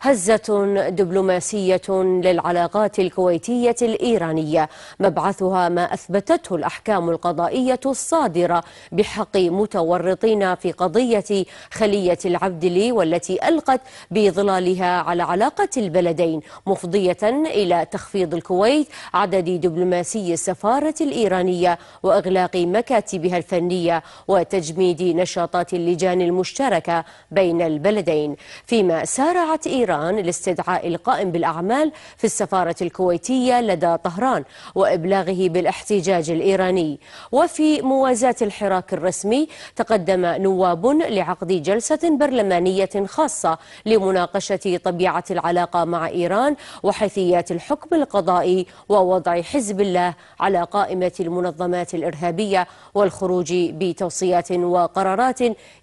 هزة دبلوماسية للعلاقات الكويتية الإيرانية مبعثها ما أثبتته الأحكام القضائية الصادرة بحق متورطين في قضية خلية العبدلي والتي ألقت بظلالها على علاقة البلدين مفضية إلى تخفيض الكويت عدد دبلوماسي السفارة الإيرانية وإغلاق مكاتبها الفنية وتجميد نشاطات اللجان المشتركة بين البلدين فيما سارعت إيران إيران لاستدعاء القائم بالأعمال في السفارة الكويتية لدى طهران وإبلاغه بالاحتجاج الإيراني وفي موازاة الحراك الرسمي تقدم نواب لعقد جلسة برلمانية خاصة لمناقشة طبيعة العلاقة مع إيران وحيثيات الحكم القضائي ووضع حزب الله على قائمة المنظمات الإرهابية والخروج بتوصيات وقرارات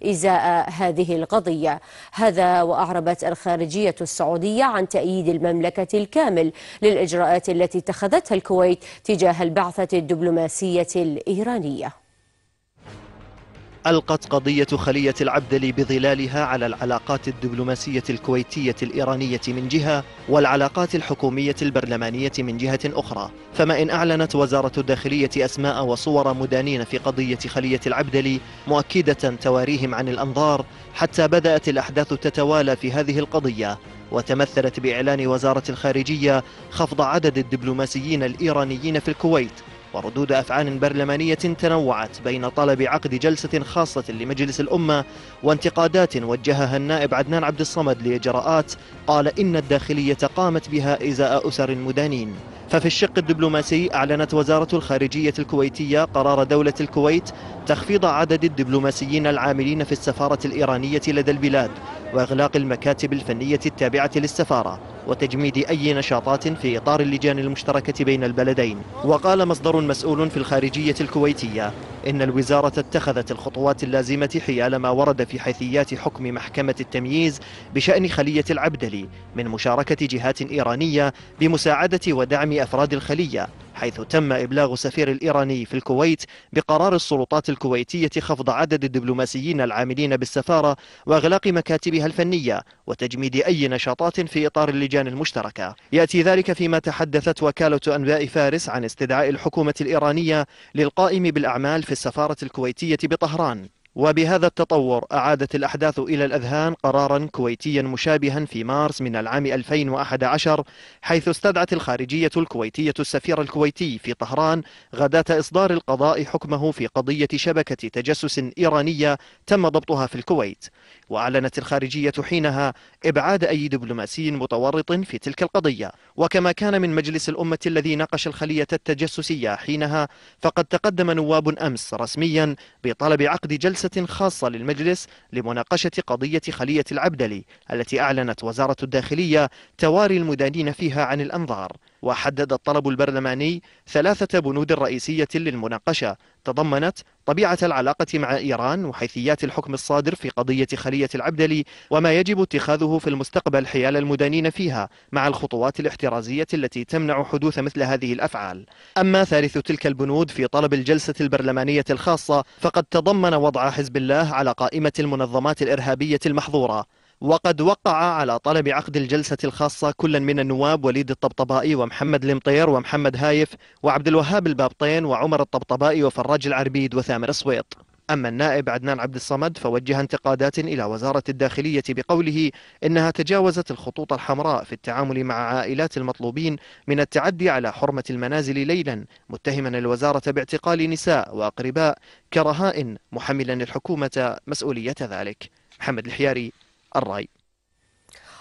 إزاء هذه القضية هذا وأعربت الخارجية السعودية عن تأييد المملكة الكامل للإجراءات التي اتخذتها الكويت تجاه البعثة الدبلوماسية الإيرانية ألقت قضية خلية العبدلي بظلالها على العلاقات الدبلوماسية الكويتية الإيرانية من جهة والعلاقات الحكومية البرلمانية من جهة أخرى فما إن أعلنت وزارة الداخلية أسماء وصور مدانين في قضية خلية العبدلي مؤكدة تواريهم عن الأنظار حتى بدأت الأحداث تتوالى في هذه القضية وتمثلت بإعلان وزارة الخارجية خفض عدد الدبلوماسيين الإيرانيين في الكويت وردود أفعال برلمانية تنوعت بين طلب عقد جلسة خاصة لمجلس الأمة وانتقادات وجهها النائب عدنان عبد الصمد لإجراءات قال إن الداخلية قامت بها إزاء أسر المدانين ففي الشق الدبلوماسي أعلنت وزارة الخارجية الكويتية قرار دولة الكويت تخفيض عدد الدبلوماسيين العاملين في السفارة الإيرانية لدى البلاد وإغلاق المكاتب الفنية التابعة للسفارة وتجميد أي نشاطات في إطار اللجان المشتركة بين البلدين وقال مصدر مسؤول في الخارجية الكويتية إن الوزارة اتخذت الخطوات اللازمة حيال ما ورد في حيثيات حكم محكمة التمييز بشأن خلية العبدلي من مشاركة جهات إيرانية بمساعدة ودعم أفراد الخلية حيث تم إبلاغ سفير الإيراني في الكويت بقرار السلطات الكويتية خفض عدد الدبلوماسيين العاملين بالسفارة وإغلاق مكاتبها الفنية وتجميد أي نشاطات في إطار اللجان المشتركة يأتي ذلك فيما تحدثت وكالة أنباء فارس عن استدعاء الحكومة الإيرانية للقائم بالأعمال في السفارة الكويتية بطهران وبهذا التطور أعادت الأحداث إلى الأذهان قرارا كويتيا مشابها في مارس من العام 2011 حيث استدعت الخارجية الكويتية السفير الكويتي في طهران غداة إصدار القضاء حكمه في قضية شبكة تجسس إيرانية تم ضبطها في الكويت وأعلنت الخارجية حينها إبعاد أي دبلوماسي متورط في تلك القضية وكما كان من مجلس الأمة الذي ناقش الخلية التجسسية حينها فقد تقدم نواب أمس رسميا بطلب عقد جلسة جلسة خاصة للمجلس لمناقشة قضية خلية العبدلي التي أعلنت وزارة الداخلية تواري المدانين فيها عن الأنظار وحدد الطلب البرلماني ثلاثة بنود رئيسية للمناقشة تضمنت طبيعة العلاقة مع إيران وحيثيات الحكم الصادر في قضية خلية العبدلي وما يجب اتخاذه في المستقبل حيال المدانين فيها مع الخطوات الاحترازية التي تمنع حدوث مثل هذه الأفعال أما ثالث تلك البنود في طلب الجلسة البرلمانية الخاصة فقد تضمن وضع حزب الله على قائمة المنظمات الإرهابية المحظورة وقد وقع على طلب عقد الجلسة الخاصة كل من النواب وليد الطبطبائي ومحمد المطير ومحمد هايف وعبد الوهاب البابطين وعمر الطبطبائي وفراج العربيد وثامر السويط أما النائب عدنان عبد الصمد فوجه انتقادات إلى وزارة الداخلية بقوله إنها تجاوزت الخطوط الحمراء في التعامل مع عائلات المطلوبين من التعدي على حرمة المنازل ليلا متهما الوزارة باعتقال نساء وأقرباء كرهائن محملا الحكومة مسؤولية ذلك محمد الحياري الرأي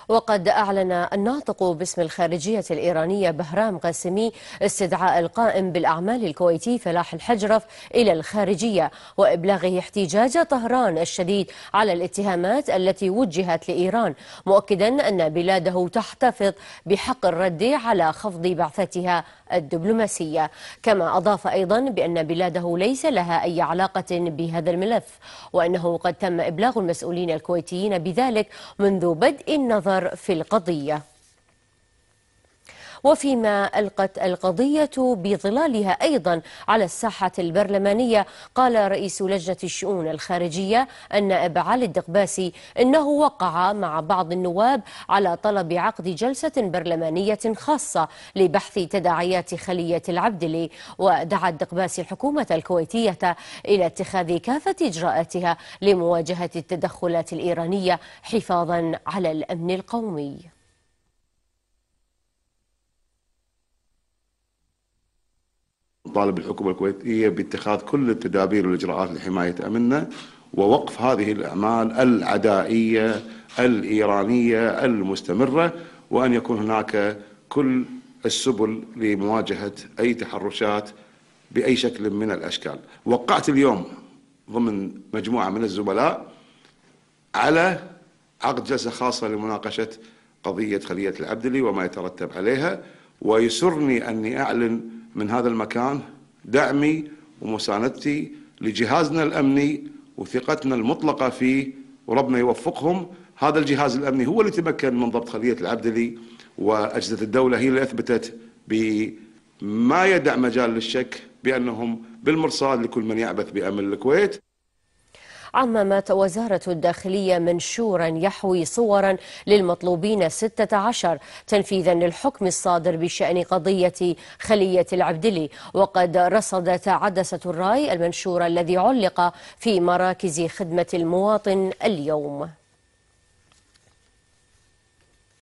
وقد أعلن الناطق باسم الخارجية الإيرانية بهرام قاسمي استدعاء القائم بالأعمال الكويتي فلاح الحجرف إلى الخارجية وإبلاغه احتجاج طهران الشديد على الاتهامات التي وجهت لإيران مؤكدا أن بلاده تحتفظ بحق الرد على خفض بعثتها الدبلوماسية كما أضاف أيضا بأن بلاده ليس لها أي علاقة بهذا الملف وأنه قد تم إبلاغ المسؤولين الكويتيين بذلك منذ بدء النظر في القضية وفيما ألقت القضية بظلالها أيضا على الساحة البرلمانية قال رئيس لجنة الشؤون الخارجية أن أبا علي الدقباسي أنه وقع مع بعض النواب على طلب عقد جلسة برلمانية خاصة لبحث تداعيات خلية العبدلي ودعا الدقباسي الحكومة الكويتية إلى اتخاذ كافة إجراءاتها لمواجهة التدخلات الإيرانية حفاظا على الأمن القومي نطالب الحكومة الكويتية باتخاذ كل التدابير والإجراءات لحماية أمننا ووقف هذه الأعمال العدائية الإيرانية المستمرة وأن يكون هناك كل السبل لمواجهة أي تحرشات بأي شكل من الأشكال وقعت اليوم ضمن مجموعة من الزملاء على عقد جلسة خاصة لمناقشة قضية خلية العبدلي وما يترتب عليها ويسرني أني أعلن من هذا المكان دعمي ومساندتي لجهازنا الامني وثقتنا المطلقه فيه وربنا يوفقهم هذا الجهاز الامني هو اللي تمكن من ضبط خليه العبدلي واجهزه الدوله هي اللي اثبتت بما يدع مجال للشك بانهم بالمرصاد لكل من يعبث بامن الكويت عممت وزارة الداخلية منشورا يحوي صورا للمطلوبين 16 تنفيذا للحكم الصادر بشأن قضية خلية العبدلي وقد رصدت عدسة الراي المنشور الذي علق في مراكز خدمة المواطن اليوم